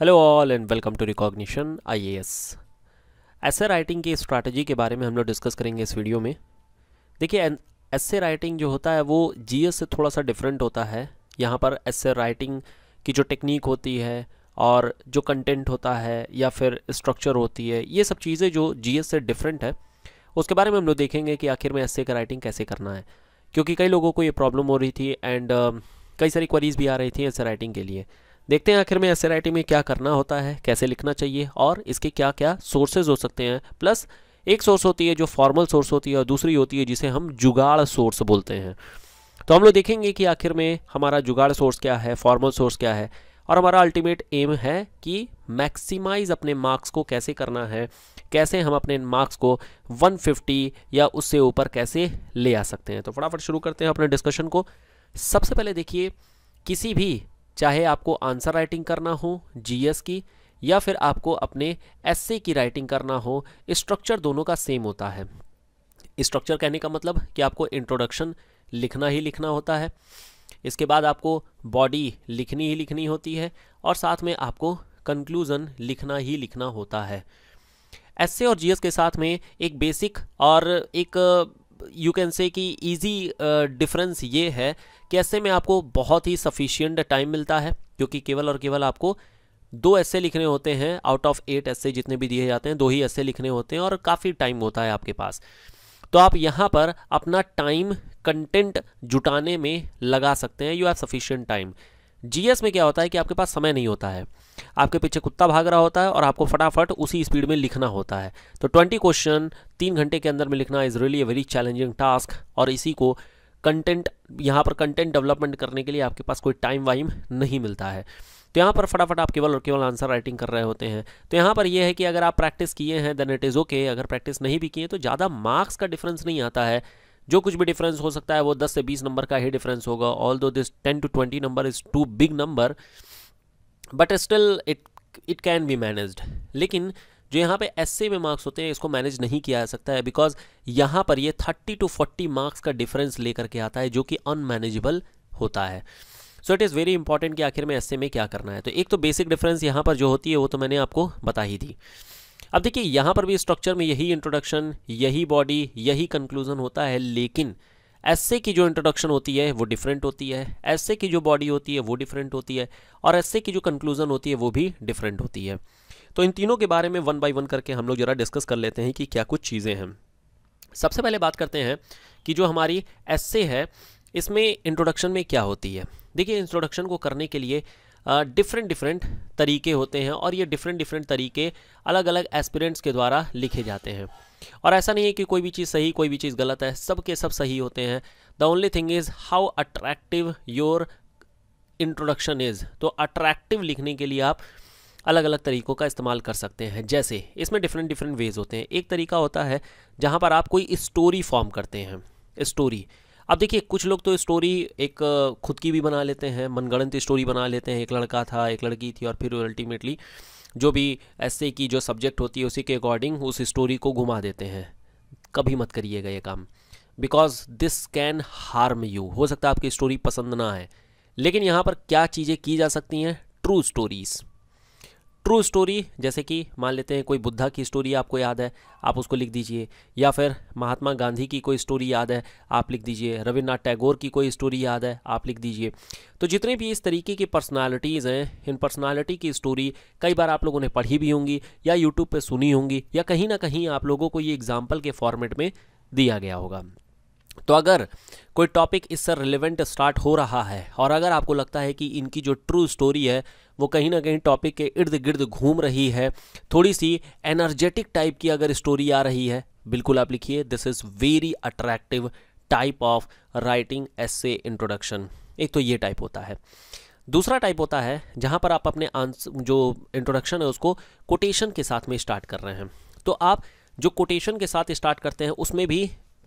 hello all and welcome to recognition IAS essay writing की strategy के बारे में हम लोग डिस्कस करेंगे इस वीडियो में देखिए ऐसे राइटिंग जो होता है वो जीएस से थोड़ा सा डिफरेंट होता है यहाँ पर ऐसे राइटिंग की जो टेक्निक होती है और जो कंटेंट होता है या फिर स्ट्रक्चर होती है ये सब चीज़ें जो जी से डिफरेंट है उसके बारे में हम लोग देखेंगे कि आखिर में ऐसे का राइटिंग कैसे करना है क्योंकि कई लोगों को ये प्रॉब्लम हो रही थी एंड uh, कई सारी क्वरीज़ भी आ रही थी ऐसे राइटिंग के लिए देखते हैं आखिर में एस में क्या करना होता है कैसे लिखना चाहिए और इसके क्या क्या सोर्सेज हो सकते हैं प्लस एक सोर्स होती है जो फॉर्मल सोर्स होती है और दूसरी होती है जिसे हम जुगाड़ सोर्स बोलते हैं तो हम लोग देखेंगे कि आखिर में हमारा जुगाड़ सोर्स क्या है फॉर्मल सोर्स क्या है और हमारा अल्टीमेट एम है कि मैक्सिमाइज अपने मार्क्स को कैसे करना है कैसे हम अपने मार्क्स को 150 या उससे ऊपर कैसे ले आ सकते हैं तो फटाफट शुरू करते हैं अपने डिस्कशन को सबसे पहले देखिए किसी भी चाहे आपको आंसर राइटिंग करना हो जीएस की या फिर आपको अपने एस की राइटिंग करना हो स्ट्रक्चर दोनों का सेम होता है स्ट्रक्चर कहने का मतलब कि आपको इंट्रोडक्शन लिखना ही लिखना होता है इसके बाद आपको बॉडी लिखनी ही लिखनी होती है और साथ में आपको कंक्लूज़न लिखना ही लिखना होता है एस और जीएस के साथ में एक बेसिक और एक यू कैन से कि इजी डिफरेंस ये है कि ऐसे में आपको बहुत ही सफिशियंट टाइम मिलता है क्योंकि केवल और केवल आपको दो ऐसे लिखने होते हैं आउट ऑफ एट ऐसे जितने भी दिए जाते हैं दो ही ऐसे लिखने होते हैं और काफ़ी टाइम होता है आपके पास तो आप यहाँ पर अपना टाइम कंटेंट जुटाने में लगा सकते हैं you have sufficient time GS में क्या होता है कि आपके पास समय नहीं होता है आपके पीछे कुत्ता भाग रहा होता है और आपको फटाफट उसी स्पीड में लिखना होता है तो ट्वेंटी क्वेश्चन तीन घंटे के अंदर में लिखना is really a very challenging task और इसी को कंटेंट यहाँ पर कंटेंट डेवलपमेंट करने के लिए आपके पास कोई टाइम वाइम नहीं मिलता है तो यहाँ पर फटाफट आप केवल और केवल आंसर राइटिंग कर रहे होते हैं तो यहाँ पर यह है कि अगर आप प्रैक्टिस किए हैं देन इट इज़ ओके अगर प्रैक्टिस नहीं भी किए तो ज़्यादा मार्क्स का डिफरेंस नहीं आता है जो कुछ भी डिफरेंस हो सकता है वो 10 से 20 नंबर का ही डिफरेंस होगा although this 10 to 20 number is too big number but still it it can be managed लेकिन जो यहाँ पे एस में मार्क्स होते हैं इसको मैनेज नहीं किया जा सकता है बिकॉज यहाँ पर ये 30 टू 40 मार्क्स का डिफरेंस लेकर के आता है जो कि अनमैनेजेबल होता है so it is very important कि आखिर में एस में क्या करना है तो एक तो बेसिक डिफरेंस यहाँ पर जो होती है वो तो मैंने आपको बता ही दी अब देखिए यहाँ पर भी स्ट्रक्चर में यही इंट्रोडक्शन यही बॉडी यही कंक्लूजन होता है लेकिन ऐसे की जो इंट्रोडक्शन होती है वो डिफरेंट होती है ऐसे की जो बॉडी होती है वो डिफरेंट होती है और ऐसे की जो कंक्लूजन होती है वो भी डिफरेंट होती है तो इन तीनों के बारे में वन बाय वन करके हम लोग जरा डिस्कस कर लेते हैं कि क्या कुछ चीज़ें हैं सबसे पहले बात करते हैं कि जो हमारी ऐसे है इसमें इंट्रोडक्शन में क्या होती है देखिए इंट्रोडक्शन को करने के लिए डिफरेंट डिफरेंट तरीके होते हैं और ये डिफरेंट डिफरेंट तरीके अलग अलग एस्पिरेंट्स के द्वारा लिखे जाते हैं और ऐसा नहीं है कि कोई भी चीज़ सही कोई भी चीज़ गलत है सब के सब सही होते हैं the only thing is how attractive your introduction is तो अट्रैक्टिव लिखने के लिए आप अलग अलग तरीक़ों का इस्तेमाल कर सकते हैं जैसे इसमें डिफरेंट डिफरेंट वेज होते हैं एक तरीका होता है जहाँ पर आप कोई स्टोरी फॉर्म करते हैं स्टोरी अब देखिए कुछ लोग तो स्टोरी एक खुद की भी बना लेते हैं मनगणंत स्टोरी बना लेते हैं एक लड़का था एक लड़की थी और फिर अल्टीमेटली जो भी ऐसे की जो सब्जेक्ट होती है उसी के अकॉर्डिंग उस स्टोरी को घुमा देते हैं कभी मत करिएगा ये काम because this can harm you हो सकता है आपकी स्टोरी पसंद ना आए लेकिन यहाँ पर क्या चीज़ें की जा सकती हैं ट्रू स्टोरीज़ ट्रू स्टोरी जैसे कि मान लेते हैं कोई बुद्धा की स्टोरी आपको याद है आप उसको लिख दीजिए या फिर महात्मा गांधी की कोई स्टोरी याद है आप लिख दीजिए रविन्द्रनाथ टैगोर की कोई स्टोरी याद है आप लिख दीजिए तो जितने भी इस तरीके की पर्सनालिटीज़ हैं इन पर्सनालिटी की स्टोरी कई बार आप लोगों ने पढ़ी भी होंगी या यूट्यूब पर सुनी होंगी या कहीं ना कहीं आप लोगों को ये एग्जाम्पल के फॉर्मेट में दिया गया होगा तो अगर कोई टॉपिक इससे रिलेवेंट स्टार्ट हो रहा है और अगर आपको लगता है कि इनकी जो ट्रू स्टोरी है वो कहीं ना कहीं टॉपिक के इर्द गिर्द घूम रही है थोड़ी सी एनर्जेटिक टाइप की अगर स्टोरी आ रही है बिल्कुल आप लिखिए this is very attractive type of writing essay introduction एक तो ये टाइप होता है दूसरा टाइप होता है जहाँ पर आप अपने आंस जो इंट्रोडक्शन है उसको कोटेशन के साथ में स्टार्ट कर रहे हैं तो आप जो कोटेशन के साथ स्टार्ट करते हैं उसमें भी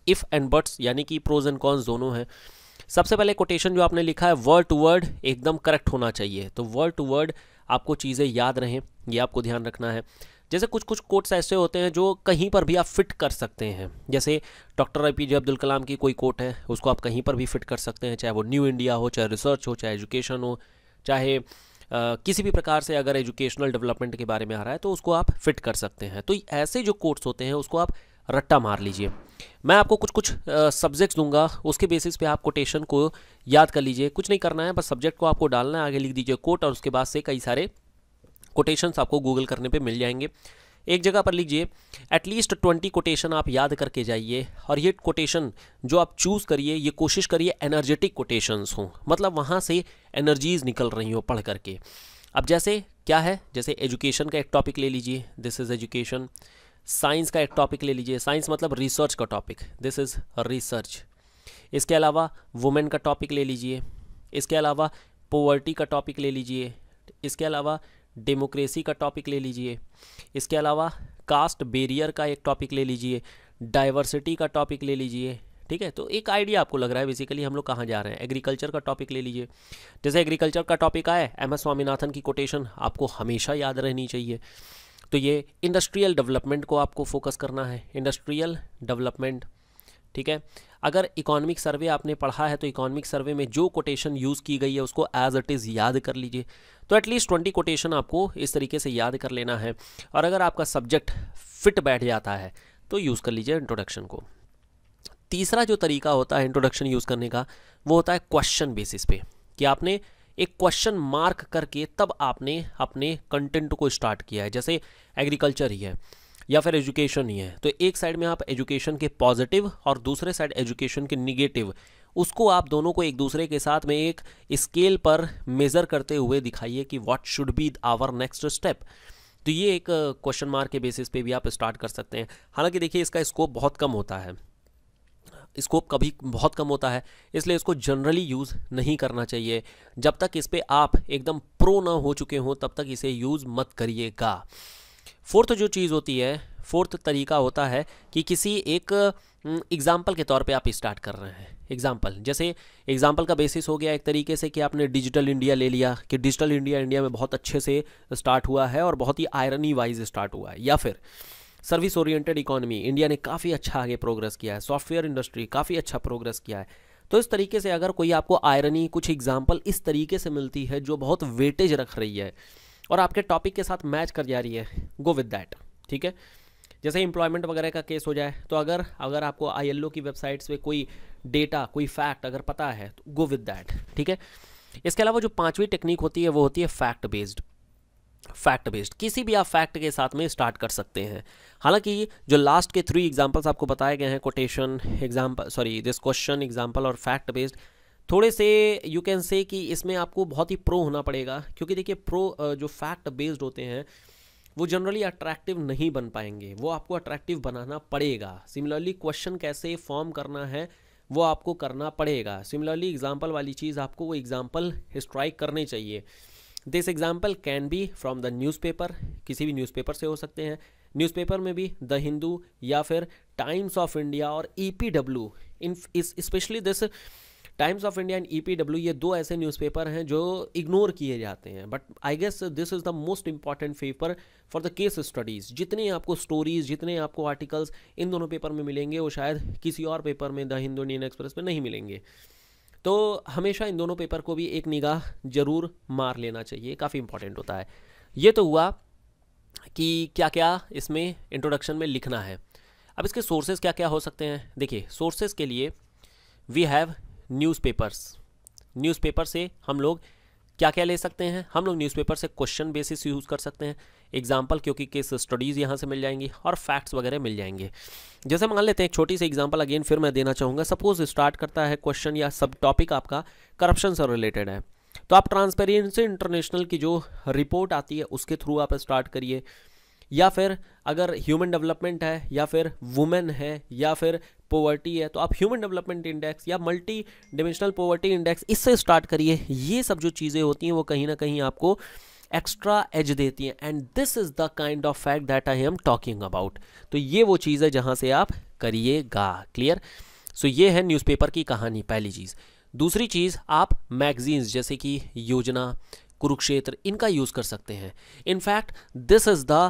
इफ़ एंड बट्स यानी कि प्रोज एंड कॉन्स दोनों हैं सबसे पहले कोटेशन जो आपने लिखा है वर्ड टू वर्ड एकदम करेक्ट होना चाहिए तो वर्ड टू वर्ड आपको चीज़ें याद रहें ये आपको ध्यान रखना है जैसे कुछ कुछ कोट्स ऐसे होते हैं जो कहीं पर भी आप फिट कर सकते हैं जैसे doctor A P J Abdul Kalam की कोई कोट है उसको आप कहीं पर भी फिट कर सकते हैं चाहे वो न्यू इंडिया हो चाहे रिसर्च हो चाहे एजुकेशन हो चाहे आ, किसी भी प्रकार से अगर एजुकेशनल डेवलपमेंट के बारे में आ रहा है तो उसको आप फिट कर सकते हैं तो ऐसे जो कोट्स होते हैं उसको आप रट्टा मार लीजिए मैं आपको कुछ कुछ सब्जेक्ट्स दूंगा उसके बेसिस पे आप कोटेशन को याद कर लीजिए कुछ नहीं करना है बस सब्जेक्ट को आपको डालना है आगे लिख दीजिए कोट और उसके बाद से कई सारे कोटेशंस आपको गूगल करने पे मिल जाएंगे एक जगह पर लीजिए एटलीस्ट ट्वेंटी कोटेशन आप याद करके जाइए और ये कोटेशन जो आप चूज़ करिए ये कोशिश करिए एनर्जेटिक कोटेशंस हों मतलब वहाँ से एनर्जीज निकल रही हो पढ़ करके अब जैसे क्या है जैसे एजुकेशन का एक टॉपिक ले लीजिए दिस इज़ एजुकेशन साइंस का एक टॉपिक ले लीजिए साइंस मतलब रिसर्च का टॉपिक दिस इज़ रिसर्च इसके अलावा वुमेन का टॉपिक ले लीजिए इसके अलावा पोवर्टी का टॉपिक ले लीजिए इसके अलावा डेमोक्रेसी का टॉपिक ले लीजिए इसके अलावा कास्ट बेरियर का एक टॉपिक ले लीजिए डाइवर्सिटी का टॉपिक ले लीजिए ठीक है तो एक आइडिया आपको लग रहा है बेसिकली हम लोग कहाँ जा रहे हैं एग्रीकल्चर का टॉपिक ले लीजिए जैसे एग्रीकल्चर का टॉपिक आया एम एस स्वामीनाथन की कोटेशन आपको हमेशा याद रहनी चाहिए तो ये इंडस्ट्रियल डेवलपमेंट को आपको फोकस करना है इंडस्ट्रियल डेवलपमेंट ठीक है अगर इकोनॉमिक सर्वे आपने पढ़ा है तो इकोनॉमिक सर्वे में जो कोटेशन यूज़ की गई है उसको एज इट इज़ याद कर लीजिए तो एटलीस्ट ट्वेंटी कोटेशन आपको इस तरीके से याद कर लेना है और अगर आपका सब्जेक्ट फिट बैठ जाता है तो यूज़ कर लीजिए इंट्रोडक्शन को तीसरा जो तरीका होता है इंट्रोडक्शन यूज़ करने का वो होता है क्वेश्चन बेसिस पे कि आपने एक क्वेश्चन मार्क करके तब आपने अपने कंटेंट को स्टार्ट किया है जैसे एग्रीकल्चर ही है या फिर एजुकेशन ही है तो एक साइड में आप एजुकेशन के पॉजिटिव और दूसरे साइड एजुकेशन के निगेटिव उसको आप दोनों को एक दूसरे के साथ में एक स्केल पर मेज़र करते हुए दिखाइए कि what should be our next step तो ये एक क्वेश्चन मार्क के बेसिस पे भी आप स्टार्ट कर सकते हैं हालांकि देखिए इसका स्कोप बहुत कम होता है स्कोप कभी बहुत कम होता है इसलिए इसको जनरली यूज़ नहीं करना चाहिए जब तक इस पर आप एकदम प्रो ना हो चुके हों तब तक इसे यूज़ मत करिएगा फोर्थ जो चीज़ होती है फोर्थ तरीका होता है कि किसी एक एग्ज़ाम्पल के तौर पे आप स्टार्ट कर रहे हैं एग्ज़ाम्पल जैसे एग्ज़ाम्पल का बेसिस हो गया एक तरीके से कि आपने डिजिटल इंडिया ले लिया कि डिजिटल इंडिया इंडिया में बहुत अच्छे से स्टार्ट हुआ है और बहुत ही आयरनी वाइज स्टार्ट हुआ है या फिर सर्विस ओरिएंटेड इकोनॉमी इंडिया ने काफ़ी अच्छा आगे प्रोग्रेस किया है सॉफ्टवेयर इंडस्ट्री काफ़ी अच्छा प्रोग्रेस किया है तो इस तरीके से अगर कोई आपको आयरनी कुछ एग्जाम्पल इस तरीके से मिलती है जो बहुत वेटेज रख रही है और आपके टॉपिक के साथ मैच कर जा रही है गो विद डैट ठीक है जैसे इंप्लॉयमेंट वगैरह का केस हो जाए तो अगर अगर आपको आई की वेबसाइट्स पे कोई डेटा कोई फैक्ट अगर पता है तो गो विद डैट ठीक है इसके अलावा जो पांचवी टेक्निक होती है वो होती है फैक्ट बेस्ड फैक्ट बेस्ड किसी भी आप फैक्ट के साथ में स्टार्ट कर सकते हैं हालांकि जो लास्ट के थ्री एग्जांपल्स आपको बताए गए हैं quotation example sorry this question example और फैक्ट बेस्ड थोड़े से यू कैन से कि इसमें आपको बहुत ही प्रो होना पड़ेगा क्योंकि देखिए प्रो जो फैक्ट बेस्ड होते हैं वो जनरली अट्रैक्टिव नहीं बन पाएंगे वो आपको अट्रैक्टिव बनाना पड़ेगा सिमिलरली क्वेश्चन कैसे फॉर्म करना है वो आपको करना पड़ेगा सिमिलरली एग्जाम्पल वाली चीज़ आपको वो एग्जाम्पल स्ट्राइक करने चाहिए this example can be from the newspaper किसी भी न्यूज़पेपर से हो सकते हैं न्यूज़पेपर में भी द हिंदू या फिर टाइम्स ऑफ इंडिया और ई पी डब्ल्यू इन specially this Times of India and E P W ये दो ऐसे न्यूज़पेपर हैं जो इग्नोर किए जाते हैं but I guess this is the most important paper for the case studies जितने आपको स्टोरीज़ जितने आपको आर्टिकल्स इन दोनों पेपर में मिलेंगे वो शायद किसी और पेपर में द हिंदू इंडियन एक्सप्रेस में नहीं मिलेंगे तो हमेशा इन दोनों पेपर को भी एक निगाह ज़रूर मार लेना चाहिए काफ़ी इंपॉर्टेंट होता है ये तो हुआ कि क्या क्या इसमें इंट्रोडक्शन में लिखना है अब इसके सोर्सेज क्या क्या हो सकते हैं देखिए सोर्सेज के लिए वी हैव न्यूज़पेपर्स न्यूज़पेपर से हम लोग क्या क्या ले सकते हैं हम लोग न्यूज़पेपर से क्वेश्चन बेसिस यूज़ कर सकते हैं एग्जाम्पल क्योंकि केस स्टडीज़ यहाँ से मिल जाएंगी और फैक्ट्स वगैरह मिल जाएंगे जैसे मान लेते हैं एक छोटी सी एग्जाम्पल अगेन फिर मैं देना चाहूँगा सपोज स्टार्ट करता है क्वेश्चन या सब टॉपिक आपका करप्शन से रिलेटेड है तो आप ट्रांसपेरेंसी इंटरनेशनल की जो रिपोर्ट आती है उसके थ्रू आप स्टार्ट करिए या फिर अगर ह्यूमन डेवलपमेंट है या फिर वुमेन है या फिर पोवर्टी है तो आप ह्यूमन डेवलपमेंट इंडेक्स या मल्टी डिमेंशनल पोवर्टी इंडेक्स इससे स्टार्ट करिए ये सब जो चीज़ें होती हैं वो कहीं ना कहीं आपको एक्स्ट्रा एज देती हैं and this is the kind of fact that I am talking about तो ये वो चीज़ है जहाँ से आप करिएगा क्लियर सो ये है न्यूज़पेपर की कहानी पहली चीज़ दूसरी चीज़ आप मैगजीन्स जैसे कि योजना कुरुक्षेत्र इनका यूज़ कर सकते हैं in fact this is the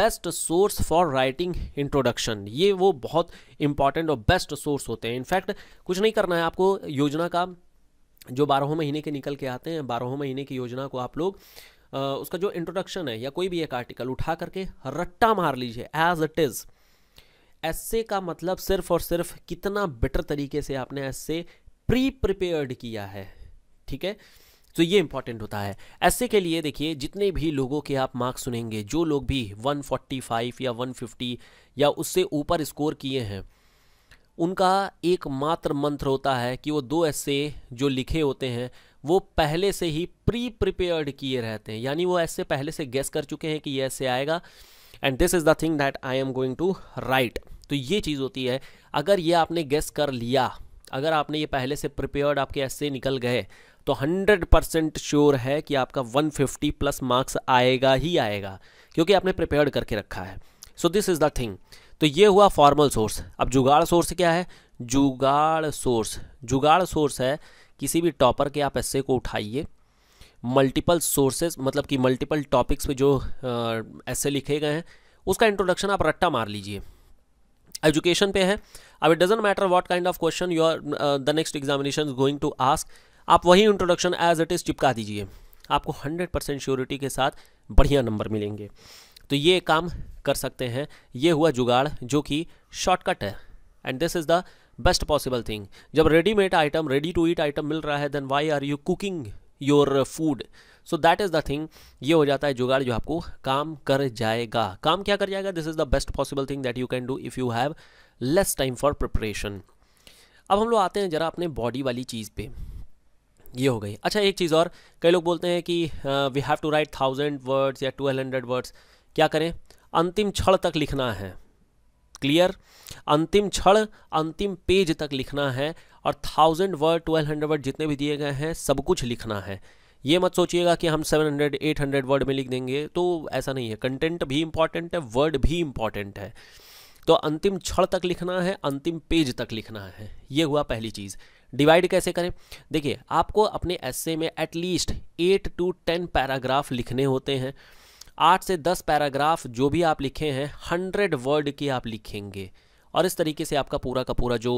best source for writing introduction ये वो बहुत इंपॉर्टेंट और बेस्ट सोर्स होते हैं इनफैक्ट कुछ नहीं करना है आपको योजना का जो बारहों महीने के निकल के आते हैं बारहों महीने की योजना को आप लोग उसका जो इंट्रोडक्शन है या कोई भी एक आर्टिकल उठा करके रट्टा मार लीजिए एज इट इज़ ऐसे का मतलब सिर्फ और सिर्फ कितना बेटर तरीके से आपने ऐसे प्री प्रिपेयर्ड किया है ठीक है तो ये इंपॉर्टेंट होता है ऐसे के लिए देखिए जितने भी लोगों के आप मार्क्स सुनेंगे जो लोग भी 145 या 150 या उससे ऊपर स्कोर किए हैं उनका एकमात्र मंत्र होता है कि वो दो ऐसे जो लिखे होते हैं वो पहले से ही प्री प्रिपेयर्ड किए रहते हैं यानी वो ऐसे पहले से गेस कर चुके हैं कि ये ऐसे आएगा and this is the thing that I am going to write तो ये चीज़ होती है अगर ये आपने गेस कर लिया अगर आपने ये पहले से प्रिपेयर्ड आपके ऐसे निकल गए तो हंड्रेड परसेंट श्योर है कि आपका वन फिफ्टी प्लस मार्क्स आएगा ही आएगा क्योंकि आपने प्रिपेयर करके रखा है so this is the thing तो ये हुआ फॉर्मल सोर्स अब जुगाड़ सोर्स क्या है जुगाड़ सोर्स जुगाड़ सोर्स है किसी भी टॉपर के आप ऐसे को उठाइए मल्टीपल सोर्सेज मतलब कि मल्टीपल टॉपिक्स पे जो ऐसे लिखे गए हैं उसका इंट्रोडक्शन आप रट्टा मार लीजिए एजुकेशन पे है अब it doesn't matter what kind of question you are the next examination going to ask आप वही इंट्रोडक्शन एज इट इज़ चिपका दीजिए आपको हंड्रेड परसेंट श्योरिटी के साथ बढ़िया नंबर मिलेंगे तो ये काम कर सकते हैं ये हुआ जुगाड़ जो कि शॉर्टकट है and this is the best possible thing जब readymade item ready to eat item मिल रहा है then why are you cooking your food so that is the thing ये हो जाता है जुगाड़ जो आपको काम कर जाएगा काम क्या कर जाएगा this is the best possible thing that you can do if you have less time for preparation अब हम लोग आते हैं ज़रा अपने बॉडी वाली चीज़ पे ये हो गई अच्छा एक चीज़ और कई लोग बोलते हैं कि we have to write thousand words या ट्वेल्व हंड्रेड वर्ड्स क्या करें अंतिम क्षण तक लिखना है क्लियर अंतिम क्षण अंतिम पेज तक लिखना है और thousand word twelve hundred word जितने भी दिए गए हैं सब कुछ लिखना है ये मत सोचिएगा कि हम seven hundred eight hundred word में लिख देंगे तो ऐसा नहीं है कंटेंट भी इम्पॉर्टेंट है वर्ड भी इम्पॉर्टेंट है तो अंतिम क्षण तक लिखना है अंतिम पेज तक लिखना है ये हुआ पहली चीज़ डिवाइड कैसे करें देखिए आपको अपने ऐसे में at least eight to ten paragraph लिखने होते हैं आठ से दस पैराग्राफ जो भी आप लिखे हैं हंड्रेड वर्ड की आप लिखेंगे और इस तरीके से आपका पूरा का पूरा जो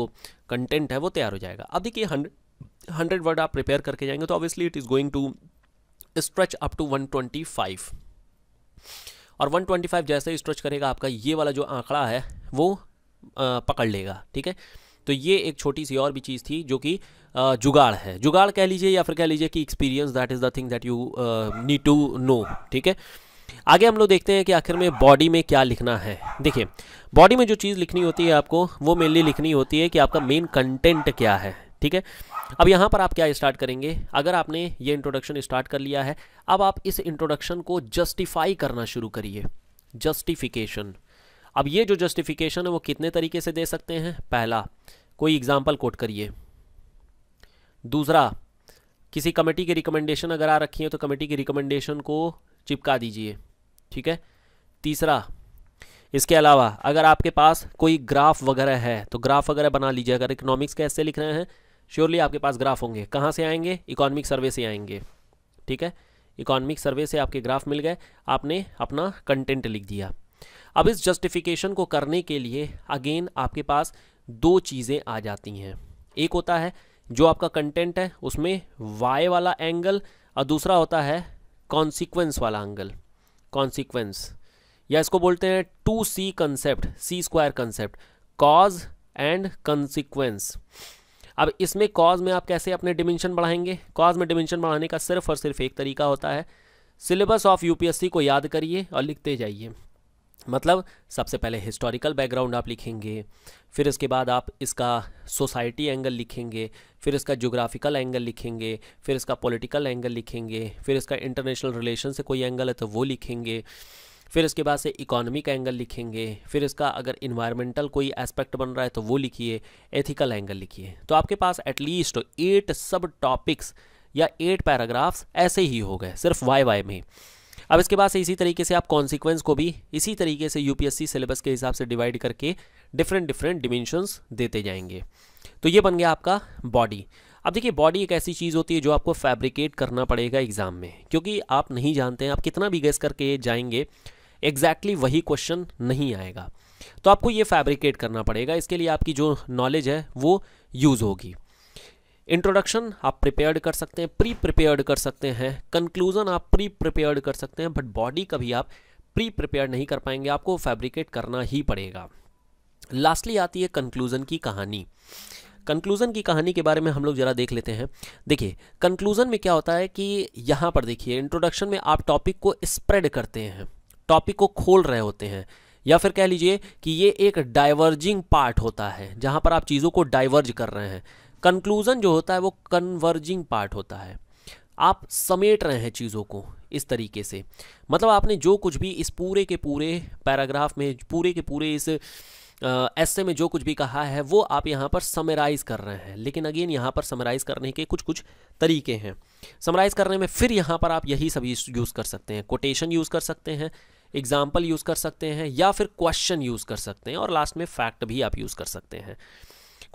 कंटेंट है वो तैयार हो जाएगा अब देखिए हंड्रेड हंड्रेड वर्ड आप प्रिपेयर करके जाएंगे तो obviously it is going to stretch up to one twenty five और 125 जैसे स्ट्रेच करेगा आपका ये वाला जो आंकड़ा है वो आ, पकड़ लेगा ठीक है तो ये एक छोटी सी और भी चीज़ थी जो कि जुगाड़ है जुगाड़ कह लीजिए या फिर कह लीजिए कि experience that is the thing that you need to know ठीक है आगे हम लोग देखते हैं कि आखिर में बॉडी में क्या लिखना है देखिए बॉडी में जो चीज़ लिखनी होती है आपको वो मेनली लिखनी होती है कि आपका मेन कंटेंट क्या है ठीक है अब यहाँ पर आप क्या स्टार्ट करेंगे अगर आपने ये इंट्रोडक्शन स्टार्ट कर लिया है अब आप इस इंट्रोडक्शन को जस्टिफाई करना शुरू करिए जस्टिफिकेशन अब ये जो जस्टिफिकेशन है वो कितने तरीके से दे सकते हैं पहला कोई एग्जाम्पल कोट करिए दूसरा किसी कमेटी की रिकमेंडेशन अगर आ रखी है तो कमेटी की रिकमेंडेशन को चिपका दीजिए ठीक है तीसरा इसके अलावा अगर आपके पास कोई ग्राफ वगैरह है तो ग्राफ वगैरह बना लीजिए अगर इकोनॉमिक्स के ऐसे लिख रहे हैं श्योरली आपके पास ग्राफ होंगे कहाँ से आएंगे इकोनॉमिक सर्वे से आएंगे ठीक है इकोनॉमिक सर्वे से आपके ग्राफ मिल गए आपने अपना कंटेंट लिख दिया अब इस जस्टिफिकेशन को करने के लिए अगेन आपके पास दो चीज़ें आ जाती हैं एक होता है जो आपका कंटेंट है उसमें वाई वाला एंगल और दूसरा होता है कॉन्सिक्वेंस वाला एंगल कॉन्सिक्वेंस या इसको बोलते हैं two C concept C square concept cause and consequence अब इसमें कॉज में आप कैसे अपने डिमेंशन बढ़ाएंगे कॉज में डिमेंशन बढ़ाने का सिर्फ और सिर्फ एक तरीका होता है सिलेबस ऑफ यूपीएससी को याद करिए और लिखते जाइए मतलब सबसे पहले हिस्टोरिकल बैकग्राउंड आप लिखेंगे फिर इसके बाद आप इसका सोसाइटी एंगल लिखेंगे फिर इसका जोग्राफिकल एंगल लिखेंगे फिर इसका पॉलिटिकल एंगल लिखेंगे फिर इसका इंटरनेशनल रिलेशन से कोई एंगल है तो वो लिखेंगे फिर इसके बाद से इकोनॉमी का एंगल लिखेंगे फिर इसका अगर इन्वायरमेंटल कोई एस्पेक्ट बन रहा है तो वो लिखिए एथिकल एंगल लिखिए तो आपके पास एटलीस्ट एट सब टॉपिक्स या एट पैराग्राफ्स ऐसे ही हो गए सिर्फ वाई वाई में अब इसके बाद से इसी तरीके से आप कॉन्सिक्वेंस को भी इसी तरीके से यूपीएससी सिलेबस के हिसाब से डिवाइड करके डिफरेंट डिफरेंट डिमेंशंस देते जाएंगे तो ये बन गया आपका बॉडी अब देखिए बॉडी एक ऐसी चीज़ होती है जो आपको फैब्रिकेट करना पड़ेगा एग्ज़ाम में क्योंकि आप नहीं जानते हैं आप कितना भी गेस करके जाएंगे एग्जैक्टली exactly वही क्वेश्चन नहीं आएगा तो आपको ये फैब्रिकेट करना पड़ेगा इसके लिए आपकी जो नॉलेज है वो यूज़ होगी इंट्रोडक्शन आप प्रिपेयर्ड कर सकते हैं प्री प्रिपेयर्ड कर सकते हैं कंक्लूजन आप प्री प्रिपेयर्ड कर सकते हैं बट बॉडी कभी आप प्री प्रिपेयर नहीं कर पाएंगे आपको फैब्रिकेट करना ही पड़ेगा लास्टली आती है कंक्लूजन की कहानी कंक्लूजन की कहानी के बारे में हम लोग जरा देख लेते हैं देखिए कंक्लूजन में क्या होता है कि यहाँ पर देखिए इंट्रोडक्शन में आप टॉपिक को स्प्रेड करते हैं टॉपिक को खोल रहे होते हैं या फिर कह लीजिए कि ये एक डाइवर्जिंग पार्ट होता है जहाँ पर आप चीज़ों को डाइवर्ज कर रहे हैं कंक्लूज़न जो होता है वो कन्वर्जिंग पार्ट होता है आप समेट रहे हैं चीज़ों को इस तरीके से मतलब आपने जो कुछ भी इस पूरे के पूरे पैराग्राफ में पूरे के पूरे इस ऐसे में जो कुछ भी कहा है वो आप यहाँ पर समराइज़ कर रहे हैं लेकिन अगेन यहाँ पर समराइज़ करने के कुछ कुछ तरीके हैं समराइज़ करने में फिर यहाँ पर आप यही सब यूज़ कर सकते हैं कोटेशन यूज़ कर सकते हैं एग्ज़ाम्पल यूज़ कर सकते हैं या फिर क्वेश्चन यूज़ कर सकते हैं और लास्ट में फैक्ट भी आप यूज़ कर सकते हैं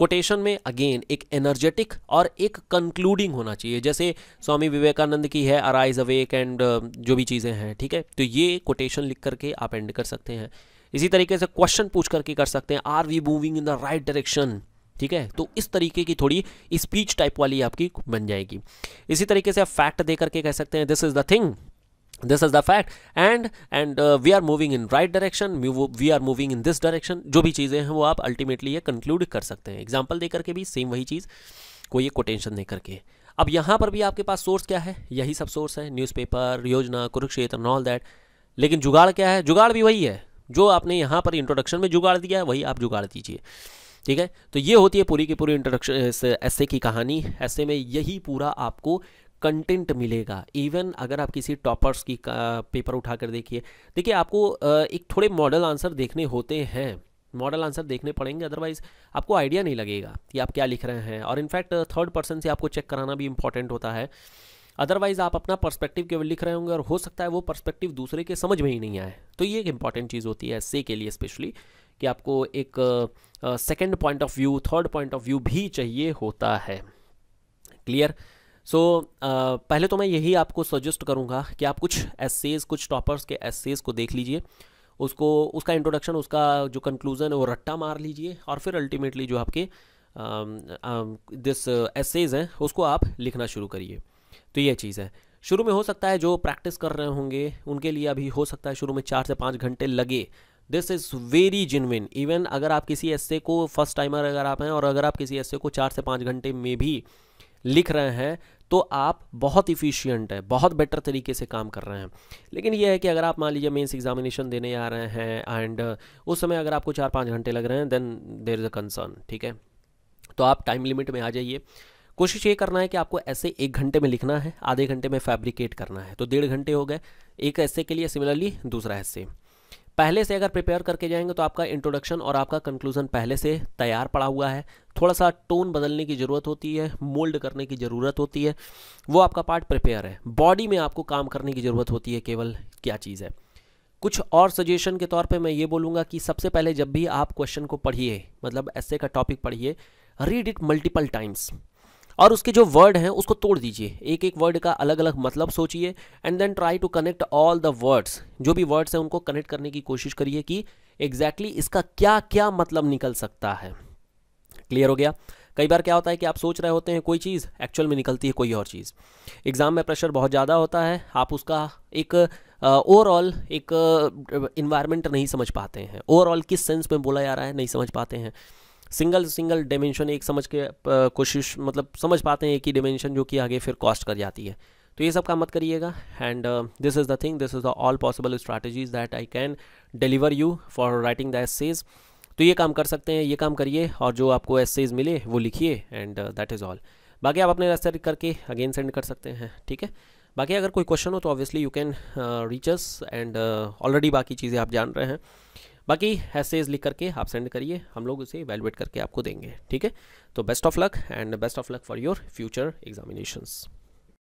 कोटेशन में अगेन एक एनर्जेटिक और एक कंक्लूडिंग होना चाहिए जैसे स्वामी विवेकानंद की है अराइज अवेक एंड जो भी चीज़ें हैं ठीक है तो ये कोटेशन लिख करके आप एंड कर सकते हैं इसी तरीके से क्वेश्चन पूछ करके कर सकते हैं are we moving in the right direction ठीक है तो इस तरीके की थोड़ी स्पीच टाइप वाली आपकी बन जाएगी इसी तरीके से आप फैक्ट दे करके कह सकते हैं this is the thing this is the fact and and we are moving in right direction we are moving in this direction जो भी चीज़ें हैं वो आप अल्टीमेटली ये कंक्लूड कर सकते हैं एग्जाम्पल दे करके भी सेम वही चीज़ कोई कोटेंशन कोटेशन दे करके अब यहाँ पर भी आपके पास सोर्स क्या है यही सब सोर्स है न्यूज़पेपर योजना कुरुक्षेत्र ऑल दैट लेकिन जुगाड़ क्या है जुगाड़ भी वही है जो आपने यहाँ पर इंट्रोडक्शन में जुगाड़ दिया है वही आप जुगाड़ दीजिए ठीक है तो ये होती है पूरी की पूरी इंट्रोडक्शन ऐसे की कहानी ऐसे में यही पूरा आपको कंटेंट मिलेगा इवन अगर आप किसी टॉपर्स की पेपर उठा कर देखिए देखिए आपको एक थोड़े मॉडल आंसर देखने होते हैं मॉडल आंसर देखने पड़ेंगे अदरवाइज आपको आइडिया नहीं लगेगा कि आप क्या लिख रहे हैं और इनफैक्ट थर्ड पर्सन से आपको चेक कराना भी इंपॉर्टेंट होता है अदरवाइज आप अपना पर्सपेक्टिव केवल लिख रहे होंगे और हो सकता है वो पर्सपेक्टिव दूसरे के समझ में ही नहीं आए तो ये एक इंपॉर्टेंट चीज़ होती है एस के लिए स्पेशली कि आपको एक second point of view third point of view भी चाहिए होता है क्लियर सो so, uh, पहले तो मैं यही आपको सजेस्ट करूँगा कि आप कुछ एसेज कुछ टॉपर्स के एसेज को देख लीजिए उसको उसका इंट्रोडक्शन उसका जो कंक्लूज़न है वो रट्टा मार लीजिए और फिर अल्टीमेटली जो आपके this um, essays um, uh, हैं उसको आप लिखना शुरू करिए तो ये चीज़ है शुरू में हो सकता है जो प्रैक्टिस कर रहे होंगे उनके लिए अभी हो सकता है शुरू में चार से पाँच घंटे लगे this is very genuine even अगर आप किसी एस को फर्स्ट टाइमर अगर आप हैं और अगर आप किसी एस को चार से पाँच घंटे में भी लिख रहे हैं तो आप बहुत इफ़िशियंट है बहुत बेटर तरीके से काम कर रहे हैं लेकिन यह है कि अगर आप मान लीजिए मेन्स एग्जामिनेशन देने आ रहे हैं एंड उस समय अगर आपको चार पाँच घंटे लग रहे हैं then there is a concern ठीक है तो आप टाइम लिमिट में आ जाइए कोशिश ये करना है कि आपको ऐसे एक घंटे में लिखना है आधे घंटे में फैब्रिकेट करना है तो डेढ़ घंटे हो गए एक ऐसे के लिए सिमिलरली दूसरा ऐसे पहले से अगर प्रिपेयर करके जाएंगे तो आपका इंट्रोडक्शन और आपका कंक्लूजन पहले से तैयार पड़ा हुआ है थोड़ा सा टोन बदलने की ज़रूरत होती है मोल्ड करने की ज़रूरत होती है वो आपका पार्ट प्रिपेयर है बॉडी में आपको काम करने की ज़रूरत होती है केवल क्या चीज़ है कुछ और सजेशन के तौर पे मैं ये बोलूँगा कि सबसे पहले जब भी आप क्वेश्चन को पढ़िए मतलब ऐसे का टॉपिक पढ़िए रीड इट मल्टीपल टाइम्स और उसके जो वर्ड हैं उसको तोड़ दीजिए एक एक वर्ड का अलग अलग मतलब सोचिए and then try to connect all the words जो भी वर्ड्स हैं उनको कनेक्ट करने की कोशिश करिए कि एग्जैक्टली exactly इसका क्या क्या मतलब निकल सकता है क्लियर हो गया कई बार क्या होता है कि आप सोच रहे होते हैं कोई चीज़ एक्चुअल में निकलती है कोई और चीज़ एग्ज़ाम में प्रेशर बहुत ज़्यादा होता है आप उसका एक ओवरऑल uh, एक इन्वायरमेंट uh, नहीं समझ पाते हैं ओवरऑल किस सेंस में बोला जा रहा है नहीं समझ पाते हैं सिंगल सिंगल डायमेंशन एक समझ के कोशिश मतलब समझ पाते हैं एक ही डायमेंशन जो कि आगे फिर कॉस्ट कर जाती है तो ये सब काम मत करिएगा and this is the thing this is the all possible strategies that I can deliver you for writing the essays तो ये काम कर सकते हैं ये काम करिए और जो आपको एसेज मिले वो लिखिए एंड दैट इज़ ऑल बाकी आप अपने रास्ते करके अगेन सेंड कर सकते हैं ठीक है बाकी अगर कोई क्वेश्चन हो तो obviously you can reach us and already बाकी चीज़ें आप जान रहे हैं बाकी हैसेज लिख करके आप सेंड करिए हम लोग उसे इवेलुएट करके आपको देंगे ठीक है तो best of luck and best of luck for your future examinations